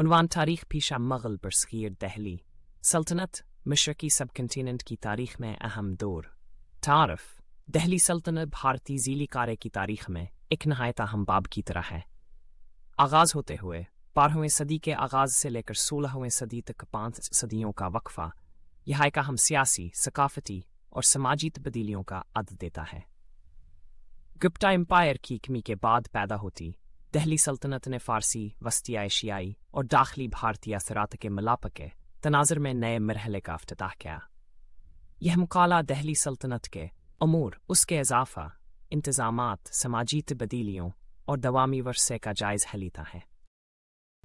उनवान तारीख पीशा मगल बरसगीर दहली सल्तनत मशरकी सब कंटिनेंट की तारीख में अहम दौर तारफ दहली सल्तनत भारतीय जीली कार्य की तारीख में एक नहायत अहम बाब की तरह है आगाज़ होते हुए बारहवें सदी के आगाज़ से लेकर सोलहवें सदी तक पांच सदियों का वकफा यह एक अहम सियासी सकाफती और समाजी तब्दीलियों का अद देता है गुप्ता एम्पायर की कमी के बाद पैदा होती दहली सल्तनत ने फारसी वस्ती एशियाई और दाखिली भारतीय असरात के मलाप के तनाजर में नए मरहले का अफ्ताह किया यह मुकाला दहली सल्तनत के अमूर उसके इजाफा इंतजाम समाजी तबदीलियों और दवामी वर्षे का जायज़ हलीता है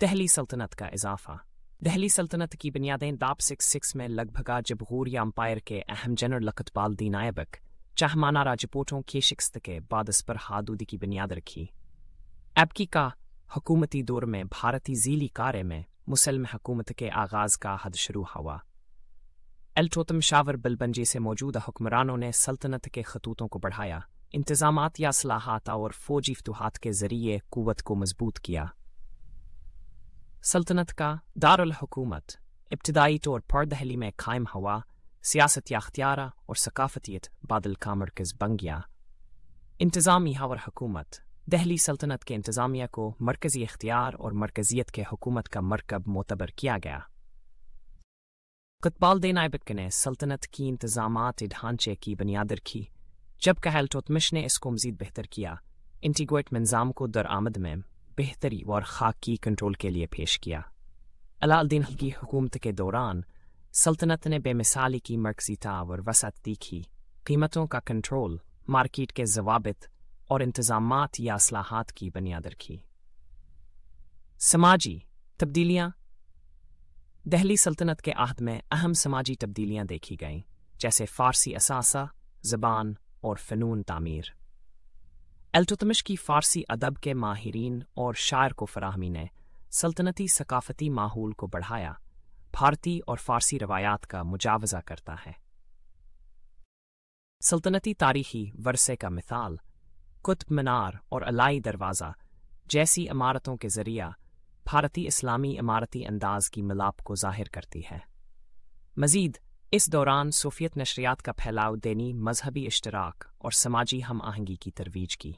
दहली सल्तनत का इजाफा दहली सल्तनत की बुनियादें दाप सिक्स सिक्स में लगभगा या अम्पायर के अहम जनरल लखतपाल दी नायबक चाहमाना राजपोटों की शिकस्त के बाद इस पर हादूदी की बुनियाद रखी एबकी का हकूमती दौर में भारतीय जीली कार्य में मुसलम हकूमत के आगाज़ का हद शुरू हुआ एल्टोतम शावर बिलबंजी से मौजूदा हुक्मरानों ने सल्तनत के खतूतों को बढ़ाया इंतजाम या सलाहत और फौजी फतूहत के जरिए कुत को मजबूत किया सल्तनत का दारकूमत इब्तदाई तौर पर दहली में कायम हुआ सियासत अख्तियारा और सकाफतीत बादल का मरकज़ बन गया इंतजामी हावर हकूमत दहली सल्तनत के इंतज़ामिया को मरकज़ी इख्तियार और मरकज़ियत के हुकूमत का मरकब मोतबर किया गया कतबाल नायबिक ने सल्तनत की इंतज़ाम ढांचे की बुनियाद रखी कहल टोतमिश ने इसको मजीद बेहतर किया इंटीग्रेट मंजाम को दरआमद में बेहतरी और खाकी कंट्रोल के लिए पेश किया अलाउद्दीन की हुकूमत के दौरान सल्तनत ने बेमिसाली की मरकजी ताव और वसत तीखी कीमतों का कंट्रोल मार्केट के जवाबित और इंतजाम या असलाहत की बुनियाद रखी समाजी तब्दीलियां दहली सल्तनत के आहद में अहम समाजी तब्दीलियां देखी गईं जैसे फ़ारसी असासा ज़बान और फ़नून तामीर अल्तुतमश की फ़ारसी अदब के माहरीन और शायर को फराहमी ने सल्तनती सकाफती माहौल को बढ़ाया भारतीय और फ़ारसी रवायात का मुजावजा करता है सल्तनती तारीखी वर्से का मिसाल कुतुब मीनार और अलाई दरवाज़ा जैसी इमारतों के ज़रिया भारतीय इस्लामी इमारती अंदाज की मिलाप को जाहिर करती है मजीद इस दौरान सूफियत नशरियात का फैलाव देनी मजहबी इश्तराक और समाजी हम आहंगी की तरवीज की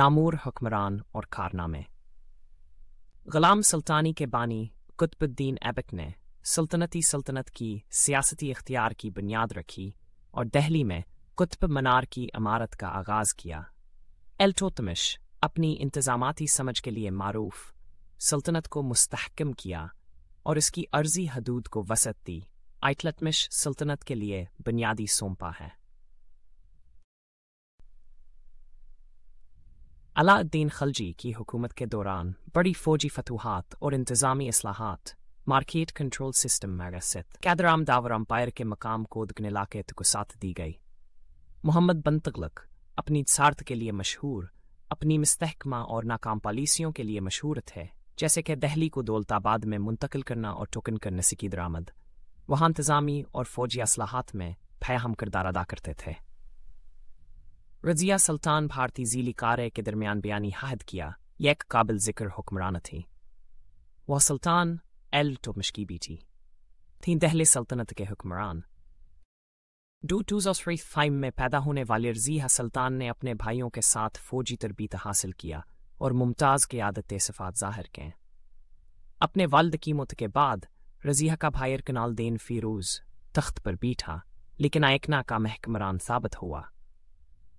नामूर हुक्मरान और कारनामे गुलाम सुल्तानी के बानी कुतबुद्दीन ऐबक ने सल्तनती सल्तनत की सियासती इख्तियार की बुनियाद रखी और दहली में कुतुब मनार की इमारत का आगाज़ किया एल्टोतमिश अपनी इंतजामाती समझ के लिए मारूफ सल्तनत को मुस्तहकम किया और इसकी अर्जी हदूद को वसत दी आइटलतमिश सल्तनत के लिए बुनियादी सौंपा है अलाउद्दीन खलजी की हुकूमत के दौरान बड़ी फौजी फतूहत और इंतजामी असलाहत मार्केट कंट्रोल सिस्टम में कैदराम दावर अम्पायर के मकाम कोदगन इलाके तक साथ दी गई मोहम्मद बन तगलक अपनी सार्थ के लिए मशहूर अपनी मुस्तकमा और नाकाम पॉलिसियों के लिए मशहूर थे जैसे कि दहली को दौलताबाद में मुंतकिल करना और टोकन करने से की दरामद वहाँ इंतजामी और फौजी असलाहत में फयाहम किरदार अदा करते थे रजिया सुल्तान भारतीय जीली कारे के दरमियान बयानी हाहद किया यह एक काबिल जिक्र हुक्मरान थी वह सुल्तान एल टोमश बी थी थी दहली सल्तनत के हुक्मरान डू टू फाइव में पैदा होने वाले रजीहा सुल्तान ने अपने भाइयों के साथ फौजी तरबीत हासिल किया और मुमताज़ के आदत सफात जाहिर के अपने वल्द की मुत के बाद रजीहा का भाई कनाल देन फीरोज़ तख्त पर बीठा लेकिन आयकना का महकमरान साबित हुआ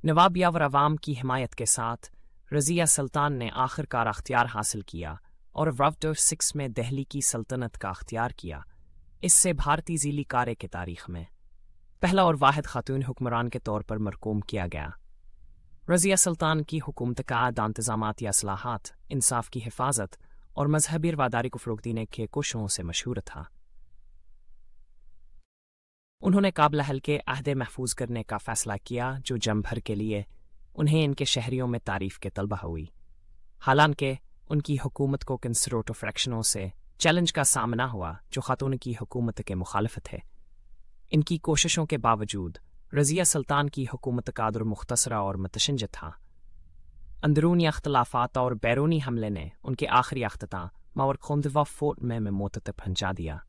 नवाब यावर अवाम की हिमायत के साथ रजिया सुल्तान ने आखिरकार अख्तियार हासिल किया और वफ्टर सिक्स में दहली की सल्तनत का अख्तियार किया इससे भारतीय जीली कारे की तारीख में पहला और वाहिद खातून हुक्मरान के तौर पर मरकूम किया गया रज़िया सुल्तान की हुकूमत का आद या असलाहत इंसाफ की हिफाजत और मजहबी रवादारी को फ़रोग देने के कोशों से मशहूर था उन्होंने काबिल हल्के अहदे महफूज करने का फ़ैसला किया जो जम भर के लिए उन्हें इनके शहरीों में तारीफ के तलबा हुई हालांकि उनकी हुकूमत को कंसरोटो फ्रैक्शनों से चैलेंज का सामना हुआ जो खातून की हुकूमत के मुखालफ थे इनकी कोशिशों के बावजूद रज़िया सुल्तान की हुकूमत कादर मुख्तसरा और मतशंज था अंदरूनी अख्तलाफात और बैरूनी हमले ने उनके आखिरी अख्तां मावर खोंदवा फोर्ट में, में मोत तक पहुंचा दिया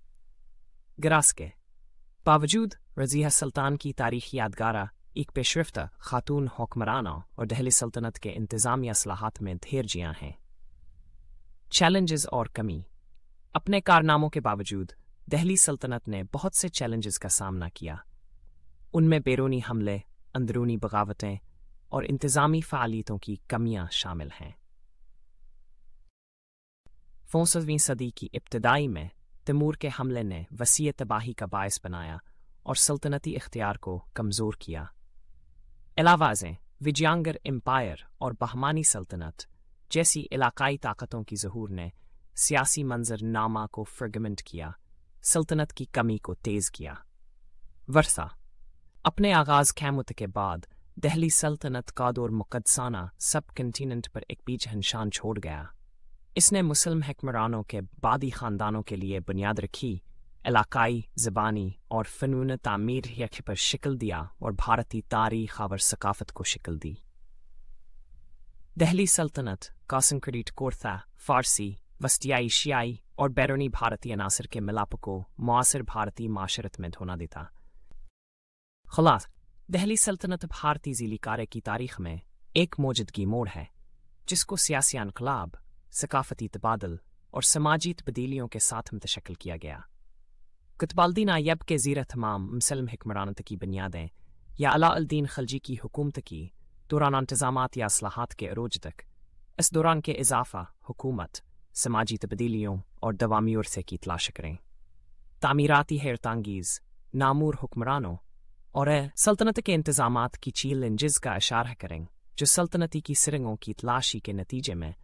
ग्रास के बावजूद रज़िया सुल्तान की तारीख यादगारा एक पेशरफ्त खातून हुक्मराना और दहली सल्तनत के इंतजामिया असलाहत में धेर जिया हैं चैलेंजेस और कमी अपने कारनामों के बावजूद दहली सल्तनत ने बहुत से चैलेंजेस का सामना किया उनमें बैरूनी हमले अंदरूनी बगावतें और इंतज़ामी फ़ालियतों की कमियां शामिल हैं फोसवीं सदी की इब्तदाई में तैमूर के हमले ने वसी तबाही का बायस बनाया और सल्तनती इख्तियार को कमज़ोर किया अलावाजें विजयांगर एम्पायर और बहमानी सल्तनत जैसी इलाकाई ताकतों की जहूर ने सियासी मंजरनामा को फ्रेगमेंट किया सल्तनत की कमी को तेज किया वर्षा अपने आगाज कैमुत के बाद दहली सल्तनत का दौर मुकदसाना सब कंटिनेंट पर एक बीच हनशान छोड़ गया इसने मुस्लिम हकमरानों के बादी ख़ानदानों के लिए बुनियाद रखी इलाकाई ज़बानी और फ़नून तामीर यख पर शिकल दिया और भारतीय तारीख और सकाफत को शिकल दी दहली सल्तनत कासम कोर्था फारसी वस्तिया एशियाई और बैरूनी भारतीय अनासर के मिलाप को मुआसर भारतीय माशरत में धोना देता खलास दहली सल्तनत भारतीय जिली कार्य की तारीख में एक मौजूदगी मोड़ है जिसको सियासी इनकलाब सकाफती तबादल और समाजी तब्दीलियों के साथ मुंतशकल किया गया कतबालदीन आयब के जीर तमाम मुसलम हकमरानत की बुनियादें या अलाउद्दीन खलजी की हुकूमत की दौरान इंतजाम या असलाहत के अरोज तक इस दौरान के इजाफा हुकूमत समाजी तब्दीलियों और दवामी से की तलाश करें तामीराती हैरतांगीज़ नामूर हुक्मरानों और सल्तनत के इंतजाम की चील चीलेंजेस का इशारा करें जो सल्तनती की सिरंगों की तलाशी के नतीजे में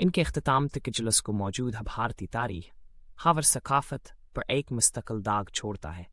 इनके अख्ताम तक जुलूस को मौजूद भारतीय तारीख हावर सकाफत पर एक मुस्तकल दाग छोड़ता है